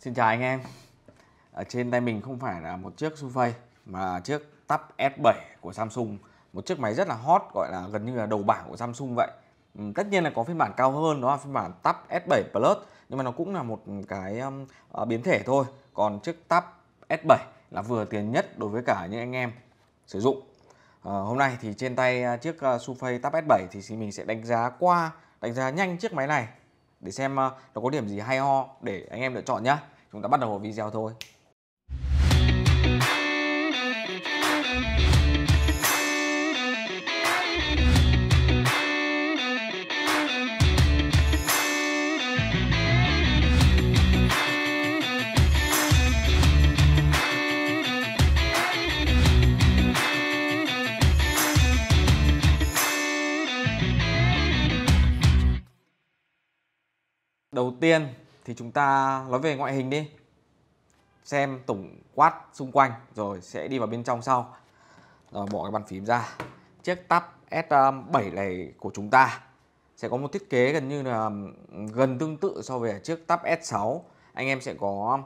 Xin chào anh em Ở trên tay mình không phải là một chiếc Surface Mà là chiếc Tab S7 của Samsung Một chiếc máy rất là hot gọi là gần như là đầu bảng của Samsung vậy ừ, Tất nhiên là có phiên bản cao hơn đó là phiên bản Tab S7 Plus Nhưng mà nó cũng là một cái uh, biến thể thôi Còn chiếc Tab S7 là vừa tiền nhất đối với cả những anh em sử dụng À, hôm nay thì trên tay ờ, chiếc uh, Surface Tab S7 thì mình sẽ đánh giá qua, đánh giá nhanh chiếc máy này để xem nó có điểm gì hay ho để anh em lựa chọn nhé chúng ta bắt đầu vào video thôi đầu tiên thì chúng ta nói về ngoại hình đi xem tổng quát xung quanh rồi sẽ đi vào bên trong sau rồi bỏ cái bàn phím ra chiếc tab S7 này của chúng ta sẽ có một thiết kế gần như là gần tương tự so với chiếc tab S6 anh em sẽ có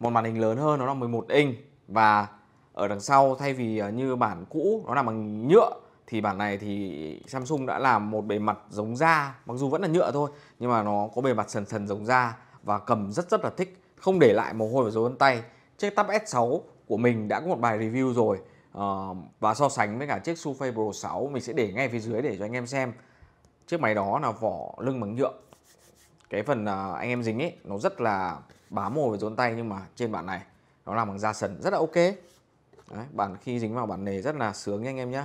một màn hình lớn hơn nó là 11 inch và ở đằng sau thay vì ờ, như bản cũ nó là bằng nhựa thì bản này thì Samsung đã làm một bề mặt giống da mặc dù vẫn là nhựa thôi nhưng mà nó có bề mặt sần sần giống da và cầm rất rất là thích không để lại mồ hôi và dấu vân tay chiếc Tab S6 của mình đã có một bài review rồi ờ, và so sánh với cả chiếc Surface Pro 6 mình sẽ để ngay phía dưới để cho anh em xem chiếc máy đó là vỏ lưng bằng nhựa cái phần ờ, anh em dính ấy nó rất là bám mồ với dấu vân tay nhưng mà trên bản này nó làm bằng da sần rất là ok Đấy, bản khi dính vào bản nề rất là sướng nha anh em nhé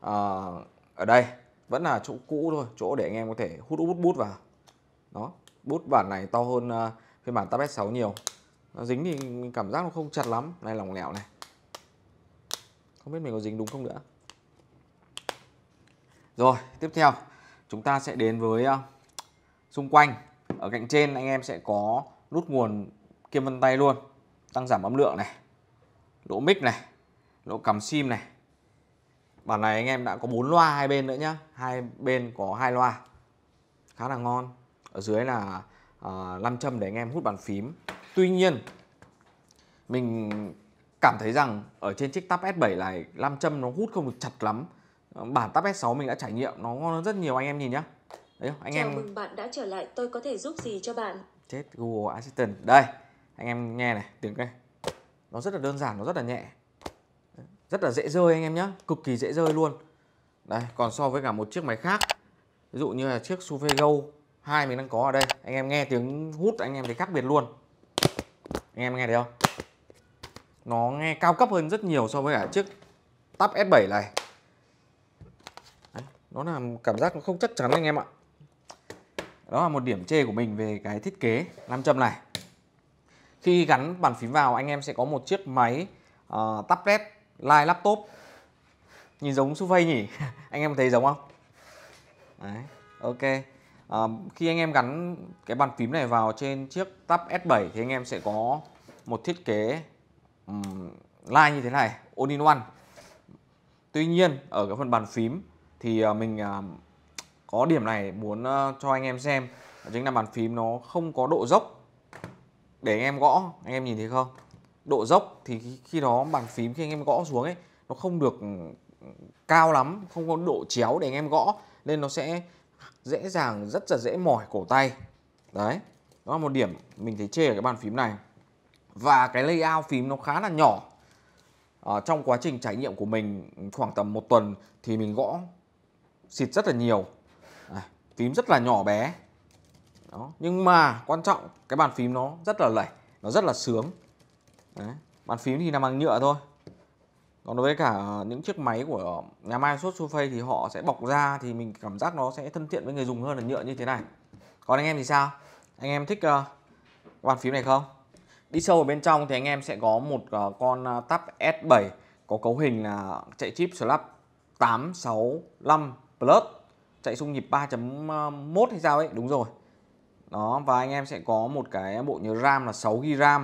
à, ở đây vẫn là chỗ cũ thôi chỗ để anh em có thể hút bút bút vào đó bút bản này to hơn uh, phiên bản tablet 6 nhiều nó dính thì cảm giác nó không chặt lắm này lỏng lẻo này không biết mình có dính đúng không nữa rồi tiếp theo chúng ta sẽ đến với uh, xung quanh ở cạnh trên anh em sẽ có nút nguồn kiêm vân tay luôn tăng giảm âm lượng này lỗ mic này lỗ cắm sim này bản này anh em đã có bốn loa hai bên nữa nhá hai bên có hai loa khá là ngon ở dưới là uh, lăm châm để anh em hút bàn phím tuy nhiên mình cảm thấy rằng ở trên chiếc tab S7 này lăm châm nó hút không được chặt lắm bản tab S6 mình đã trải nghiệm nó ngon hơn rất nhiều anh em nhìn nhá đấy anh Chào em mừng bạn đã trở lại tôi có thể giúp gì cho bạn chết Google Assistant đây anh em nghe này tiếng đây nó rất là đơn giản nó rất là nhẹ rất là dễ rơi anh em nhé cực kỳ dễ rơi luôn đây còn so với cả một chiếc máy khác ví dụ như là chiếc Suve hai mình đang có ở đây anh em nghe tiếng hút anh em thấy khác biệt luôn anh em nghe thấy không nó nghe cao cấp hơn rất nhiều so với cả chiếc Tab S7 này Đấy, nó là cảm giác nó không chắc chắn anh em ạ đó là một điểm chê của mình về cái thiết kế nam châm này khi gắn bàn phím vào anh em sẽ có một chiếc máy uh, tablet Lai laptop Nhìn giống Survey nhỉ Anh em thấy giống không Đấy ok à, Khi anh em gắn cái bàn phím này vào trên chiếc Tab S7 Thì anh em sẽ có một thiết kế um, Line như thế này All in one Tuy nhiên ở cái phần bàn phím Thì à, mình uh, có điểm này muốn uh, cho anh em xem Chính là bàn phím nó không có độ dốc Để anh em gõ Anh em nhìn thấy không độ dốc thì khi đó bàn phím khi anh em gõ xuống ấy nó không được ừ, cao lắm không có độ chéo để anh em gõ nên nó sẽ dễ dàng rất là dễ mỏi cổ tay đấy đó là một điểm mình thấy chê ở cái bàn phím này và cái layout phím nó khá là nhỏ à, trong quá trình trải nghiệm của mình khoảng tầm một tuần thì mình gõ xịt rất là nhiều à, phím rất là nhỏ bé đó nhưng mà quan trọng cái bàn phím nó rất là lẩy nó rất là sướng Đấy. bàn phím thì làm bằng nhựa thôi còn đối với cả những chiếc máy của nhà Microsoft Surface thì họ sẽ bọc ra thì mình cảm giác nó sẽ thân thiện với người dùng hơn là nhựa như thế này còn anh em thì sao anh em thích uh, bàn phím này không đi sâu ở bên trong thì anh em sẽ có một uh, con uh, Tab S7 có cấu hình là chạy chip Snap 865 Plus chạy xung nhịp 3.1 hay sao ấy đúng rồi đó và anh em sẽ có một cái bộ nhớ RAM là 6GB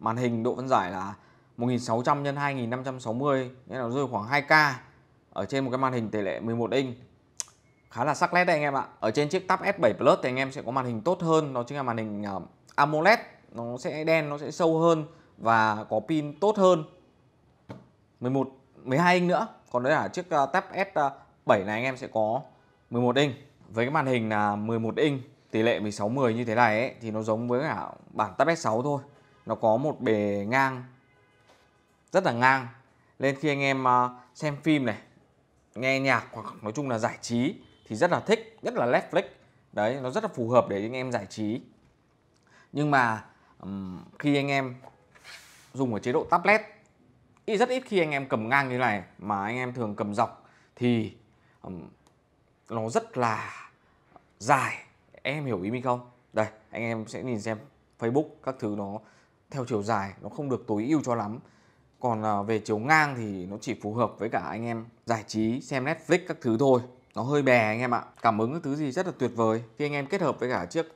màn hình độ phân giải là 1600 x 2560 nghĩa là rơi khoảng 2K ở trên một cái màn hình tỷ lệ 11 inch khá là sắc nét đấy anh em ạ ở trên chiếc Tab S7 Plus thì anh em sẽ có màn hình tốt hơn đó chính là màn hình ờ, AMOLED nó sẽ đen nó sẽ sâu hơn và có pin tốt hơn 11 12 inch nữa còn đấy là chiếc ờ, Tab S7 ờ, này anh em sẽ có 11 inch với cái màn hình là 11 inch tỷ lệ 16 10 như thế này ấy, thì nó giống với cả bản Tab S6 thôi nó có một bề ngang rất là ngang nên khi anh em ờ, xem phim này nghe nhạc hoặc nói chung là giải trí thì rất là thích rất là Netflix đấy nó rất là phù hợp để anh em giải trí nhưng mà khi anh em dùng ở chế độ tablet ít rất ít khi anh em cầm ngang như này mà anh em thường cầm dọc thì nó rất là dài em hiểu ý mình không đây anh em sẽ nhìn xem Facebook các thứ nó theo chiều dài nó không được tối ưu cho lắm còn à, về chiều ngang thì nó chỉ phù hợp với cả anh em giải trí xem Netflix các thứ thôi nó hơi bè anh em ạ cảm ứng các thứ gì rất là tuyệt vời khi anh em kết hợp với cả chiếc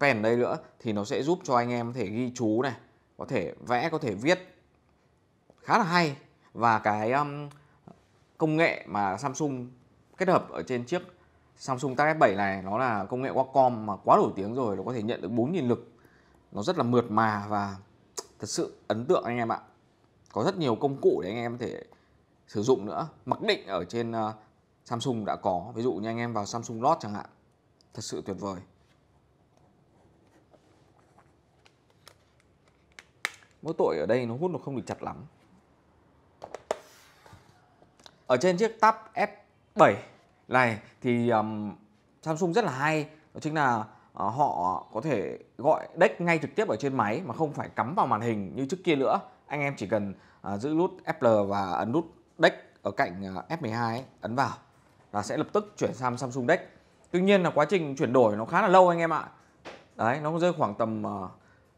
pen đây nữa thì nó sẽ giúp cho anh em có thể ghi chú này có thể vẽ có thể viết khá là hay và cái um, công nghệ mà Samsung kết hợp ở trên chiếc Samsung Tab 7 này nó là công nghệ Wacom mà quá nổi tiếng rồi nó có thể nhận được 4.000 lực nó rất là mượt mà và thật sự ấn tượng anh em ạ có rất nhiều công cụ để anh em có thể sử dụng nữa mặc định ở trên ờ, Samsung đã có ví dụ như anh em vào Samsung Note chẳng hạn thật sự tuyệt vời mỗi tội ở đây nó hút nó không được chặt lắm ở trên chiếc Tab F7 này thì um, Samsung rất là hay đó chính là Ờ, họ có thể gọi deck ngay trực tiếp ở trên máy mà không phải cắm vào màn hình như trước kia nữa anh em chỉ cần ờ, giữ nút Apple và ấn nút deck ở cạnh ờ, F12 ấy, ấn vào là sẽ lập tức chuyển sang Samsung deck tuy nhiên là quá trình chuyển đổi nó khá là lâu anh em ạ đấy nó rơi khoảng tầm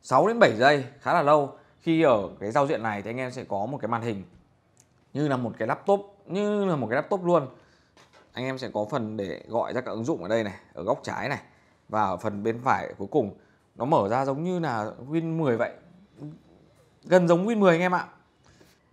6 đến 7 giây khá là lâu khi ở cái giao diện này thì anh em sẽ có một cái màn hình như là một cái laptop như là một cái laptop luôn anh em sẽ có phần để gọi ra các ứng dụng ở đây này ở góc trái này và ở phần bên phải cuối cùng nó mở ra giống như là Win 10 vậy gần giống Win 10 anh em ạ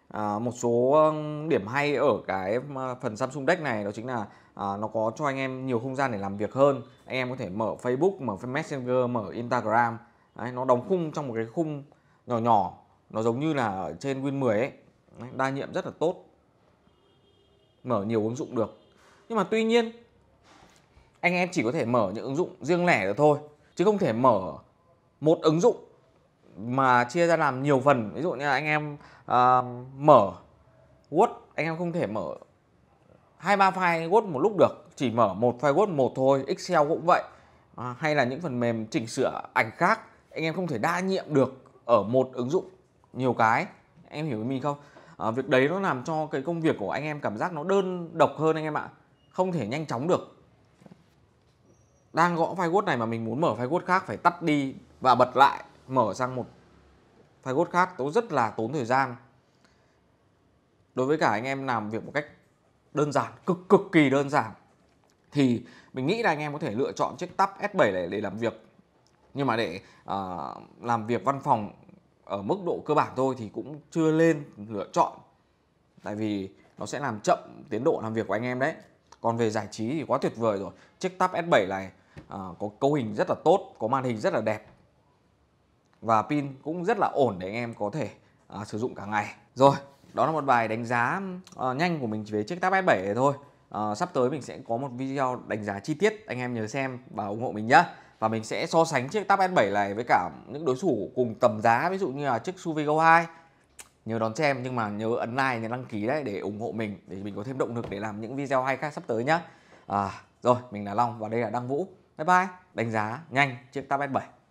à, một số điểm hay ở cái phần Samsung Deck này đó chính là à, nó có cho anh em nhiều không gian để làm việc hơn anh em có thể mở Facebook mở Messenger mở Instagram Đấy, nó đóng khung trong một cái khung nhỏ nhỏ nó giống như là ở trên Win 10 ấy đa nhiệm rất là tốt mở nhiều ứng dụng được nhưng mà tuy nhiên anh em chỉ có thể mở những ứng dụng riêng lẻ được thôi chứ không thể mở một ứng dụng mà chia ra làm nhiều phần ví dụ như là anh em uh, mở Word anh em không thể mở hai ba file Word một lúc được chỉ mở một file Word một thôi Excel cũng vậy à, hay là những phần mềm chỉnh sửa ảnh khác anh em không thể đa nhiệm được ở một ứng dụng nhiều cái em hiểu mình không à, việc đấy nó làm cho cái công việc của anh em cảm giác nó đơn độc hơn anh em ạ không thể nhanh chóng được đang gõ file word này mà mình muốn mở file word khác phải tắt đi và bật lại mở sang một file word khác tốn rất là tốn thời gian đối với cả anh em làm việc một cách đơn giản cực cực kỳ đơn giản thì mình nghĩ là anh em có thể lựa chọn chiếc tab S7 này để làm việc nhưng mà để uh, làm việc văn phòng ở mức độ cơ bản thôi thì cũng chưa lên lựa chọn tại vì nó sẽ làm chậm tiến độ làm việc của anh em đấy còn về giải trí thì quá tuyệt vời rồi chiếc tab S7 này à, có cấu hình rất là tốt có màn hình rất là đẹp và pin cũng rất là ổn để anh em có thể à, sử dụng cả ngày rồi đó là một bài đánh giá à, nhanh của mình về chiếc Tab S7 thôi à, sắp tới mình sẽ có một video đánh giá chi tiết anh em nhớ xem và ủng hộ mình nhé và mình sẽ so sánh chiếc Tab S7 này với cả những đối thủ cùng tầm giá ví dụ như là chiếc Suvi Go 2 nhớ đón xem nhưng mà nhớ ấn like nhớ đăng ký đấy để ủng hộ mình để mình có thêm động lực để làm những video hay khác sắp tới nhá à, rồi mình là Long và đây là Đăng Vũ Bye bye, đánh giá nhanh chiếc Tablet 7.